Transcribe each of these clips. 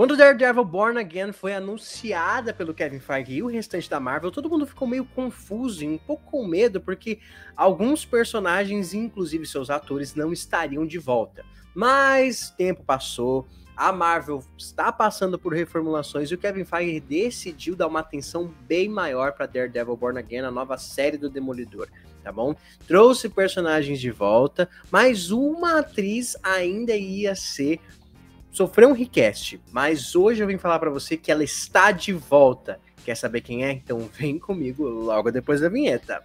Quando Daredevil Born Again foi anunciada pelo Kevin Feige e o restante da Marvel, todo mundo ficou meio confuso e um pouco com medo, porque alguns personagens, inclusive seus atores, não estariam de volta. Mas tempo passou, a Marvel está passando por reformulações e o Kevin Feige decidiu dar uma atenção bem maior para Daredevil Born Again, a nova série do Demolidor, tá bom? Trouxe personagens de volta, mas uma atriz ainda ia ser sofreu um request, mas hoje eu vim falar para você que ela está de volta. Quer saber quem é? Então vem comigo logo depois da vinheta.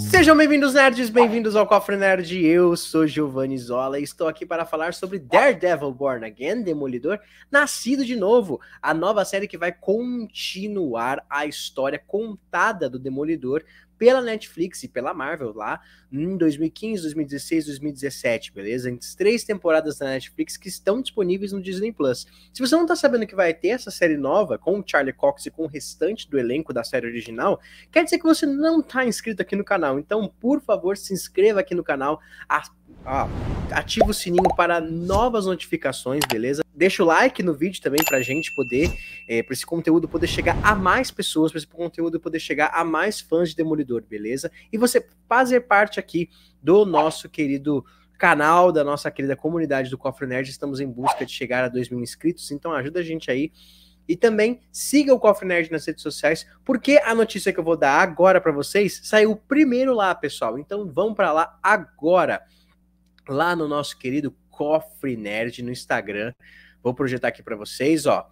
Sejam bem-vindos, nerds, bem-vindos ao Cofre Nerd. Eu sou Giovanni Zola e estou aqui para falar sobre Daredevil Born Again, Demolidor, Nascido de Novo, a nova série que vai continuar a história contada do Demolidor pela Netflix e pela Marvel lá em 2015, 2016, 2017, beleza? Entre três temporadas da Netflix que estão disponíveis no Disney Plus. Se você não tá sabendo que vai ter essa série nova com o Charlie Cox e com o restante do elenco da série original, quer dizer que você não tá inscrito aqui no canal. Então, por favor, se inscreva aqui no canal, ativa o sininho para novas notificações, beleza? deixa o like no vídeo também para a gente poder, é, eh, para esse conteúdo poder chegar a mais pessoas, para esse conteúdo poder chegar a mais fãs de Demolidor, beleza? E você fazer parte aqui do nosso querido canal, da nossa querida comunidade do Cofre Nerd. Estamos em busca de chegar a 2 mil inscritos, então ajuda a gente aí. E também siga o Cofre Nerd nas redes sociais, porque a notícia que eu vou dar agora para vocês saiu primeiro lá, pessoal. Então vão para lá agora, lá no nosso querido Cofre Nerd no Instagram. Vou projetar aqui para vocês, ó.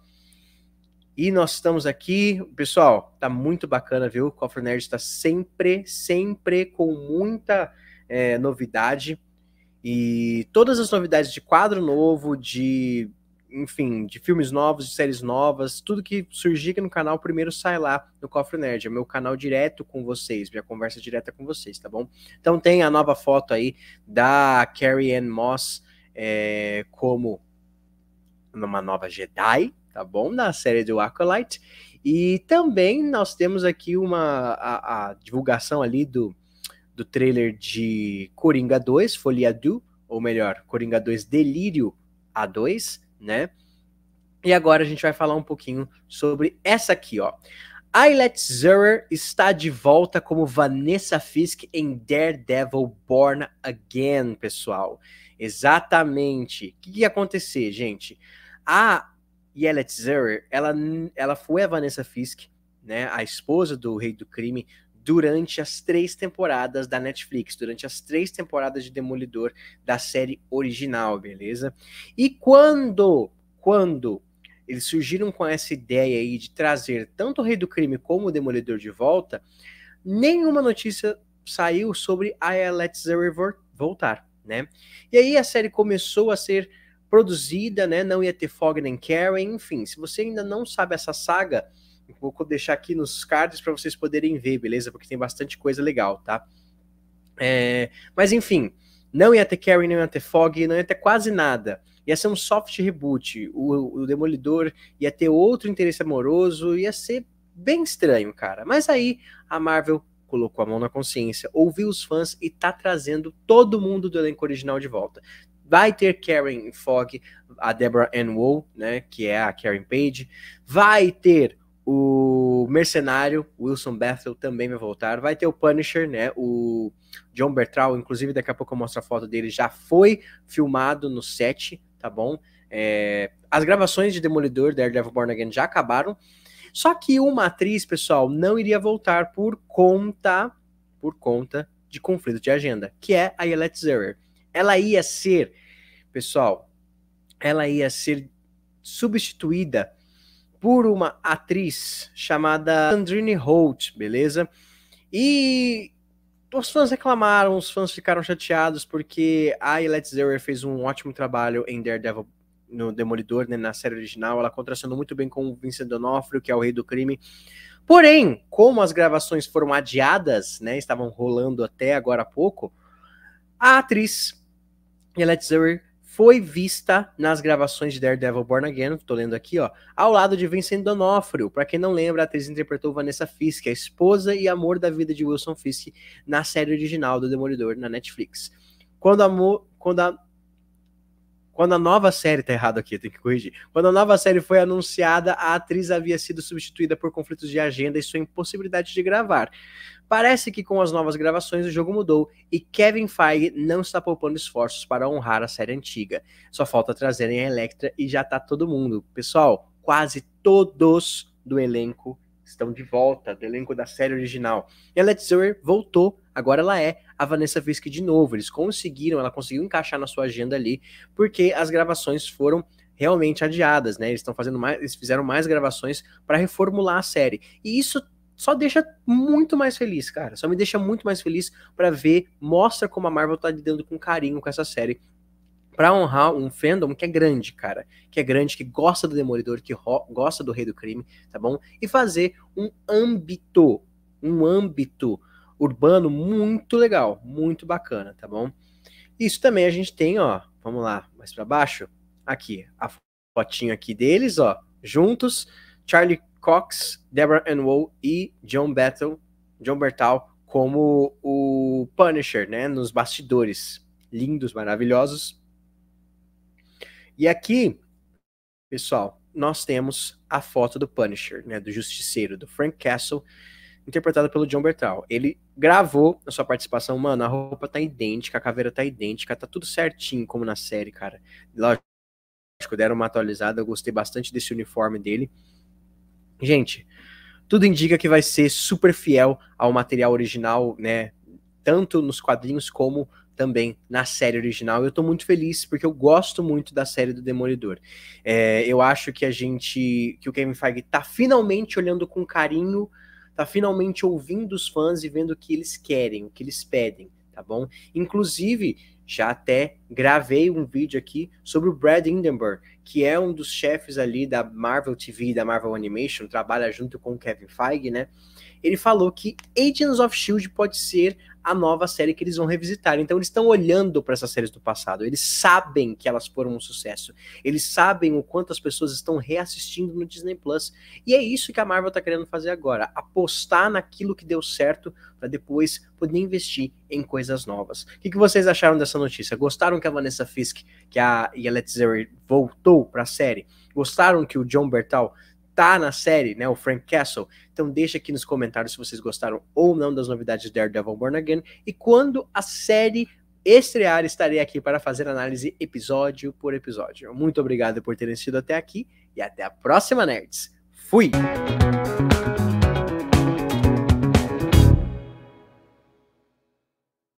E nós estamos aqui, pessoal, tá muito bacana, viu? O Cofre Nerd está sempre, sempre com muita é, novidade. E todas as novidades de quadro novo, de enfim, de filmes novos, de séries novas, tudo que surgir aqui no canal, primeiro sai lá no Cofre Nerd, é meu canal direto com vocês, minha conversa direta com vocês, tá bom? Então tem a nova foto aí da Carrie Ann Moss é, como numa nova Jedi, tá bom? Na série do Acolyte. E também nós temos aqui uma a, a divulgação ali do, do trailer de Coringa 2, Folia Du, ou melhor, Coringa 2 Delírio A2, né? E agora a gente vai falar um pouquinho sobre essa aqui, ó. Eilette Zurer está de volta como Vanessa Fisk em Daredevil Born Again, pessoal. Exatamente. O que ia acontecer, gente? A Eilette Zurer, ela, ela foi a Vanessa Fisk, né, a esposa do Rei do Crime, durante as três temporadas da Netflix, durante as três temporadas de Demolidor da série original, beleza? E quando, quando eles surgiram com essa ideia aí de trazer tanto o Rei do Crime como o Demolidor de volta, nenhuma notícia saiu sobre a Let Zero voltar, né? E aí a série começou a ser produzida, né? Não ia ter Fog nem Karen, enfim. Se você ainda não sabe essa saga, vou deixar aqui nos cards para vocês poderem ver, beleza? Porque tem bastante coisa legal, tá? É, mas enfim, não ia ter carry, não ia ter fog, não ia ter quase nada. Ia ser um soft reboot. O, o Demolidor ia ter outro interesse amoroso, ia ser bem estranho, cara. Mas aí a Marvel colocou a mão na consciência, ouviu os fãs e tá trazendo todo mundo do elenco original de volta. Vai ter Karen Fogg, a Deborah Ann Woll, né, que é a Karen Page. Vai ter o Mercenário, Wilson Bethel, também vai voltar. Vai ter o Punisher, né? O John Bertrand, inclusive, daqui a pouco eu mostro a foto dele, já foi filmado no set, tá bom? É... As gravações de Demolidor, Daredevil Born Again, já acabaram. Só que uma atriz, pessoal, não iria voltar por conta, por conta de conflito de agenda, que é a Yelette Zerrer. Ela ia ser, pessoal, ela ia ser substituída por uma atriz chamada Sandrine Holt, beleza? E os fãs reclamaram, os fãs ficaram chateados porque a Elette Zeller fez um ótimo trabalho em Daredevil no Demolidor, né, na série original. Ela contracionou muito bem com o Vincent D'Onofrio, que é o rei do crime. Porém, como as gravações foram adiadas, né, estavam rolando até agora há pouco, a atriz Elette Zeller foi vista nas gravações de Daredevil Born Again, tô lendo aqui, ó, ao lado de Vincent D'Onofrio. Para quem não lembra, a atriz interpretou Vanessa Fisk, a esposa e amor da vida de Wilson Fisk, na série original do Demolidor na Netflix. Quando a, quando a quando a nova série, tá errado aqui, tem que corrigir. Quando a nova série foi anunciada, a atriz havia sido substituída por conflitos de agenda e sua impossibilidade de gravar. Parece que com as novas gravações o jogo mudou e Kevin Feige não está poupando esforços para honrar a série antiga. Só falta trazerem a Electra e já tá todo mundo. Pessoal, quase todos do elenco estão de volta, do elenco da série original. E a Let's Zoe voltou, agora ela é a Vanessa Fiske de novo. Eles conseguiram, ela conseguiu encaixar na sua agenda ali, porque as gravações foram realmente adiadas, né? Eles estão fazendo mais, eles fizeram mais gravações para reformular a série. E isso só deixa muito mais feliz, cara. Só me deixa muito mais feliz para ver, mostra como a Marvel tá lidando com carinho com essa série para honrar um fandom que é grande, cara, que é grande, que gosta do Demolidor, que gosta do Rei do Crime, tá bom? E fazer um âmbito, um âmbito urbano muito legal, muito bacana, tá bom? Isso também a gente tem, ó, vamos lá, mais para baixo, aqui, a fotinho aqui deles, ó, juntos, Charlie Cox, Deborah Ann Woll e John Battle, John Bertal como o Punisher, né, nos bastidores, lindos, maravilhosos, e aqui, pessoal, nós temos a foto do Punisher, né, do Justiceiro, do Frank Castle, interpretado pelo John Bertal. Ele gravou a sua participação, mano, a roupa tá idêntica, a caveira tá idêntica, tá tudo certinho como na série, cara. Lógico, deram uma atualizada, eu gostei bastante desse uniforme dele. Gente, tudo indica que vai ser super fiel ao material original, né, tanto nos quadrinhos como também na série original. Eu tô muito feliz porque eu gosto muito da série do Demolidor. É, eu acho que a gente, que o Kevin Feige tá finalmente olhando com carinho, tá finalmente ouvindo os fãs e vendo o que eles querem, o que eles pedem, tá bom? Inclusive, já até gravei um vídeo aqui sobre o Brad Hindenburg, que é um dos chefes ali da Marvel TV e da Marvel Animation, trabalha junto com o Kevin Feige, né? Ele falou que Agents of Shield pode ser a nova série que eles vão revisitar. Então eles estão olhando para essas séries do passado. Eles sabem que elas foram um sucesso. Eles sabem o quanto as pessoas estão reassistindo no Disney Plus. E é isso que a Marvel está querendo fazer agora, apostar naquilo que deu certo para depois poder investir em coisas novas. O que, que, vocês acharam dessa notícia? Gostaram que a Vanessa Fisk que a, e a Let's Zero voltou para a série? Gostaram que o John Bertal tá na série, né? O Frank Castle. Então deixa aqui nos comentários se vocês gostaram ou não das novidades de Daredevil Born Again e quando a série estrear estarei aqui para fazer análise episódio por episódio. Muito obrigado por terem sido até aqui e até a próxima nerds. Fui.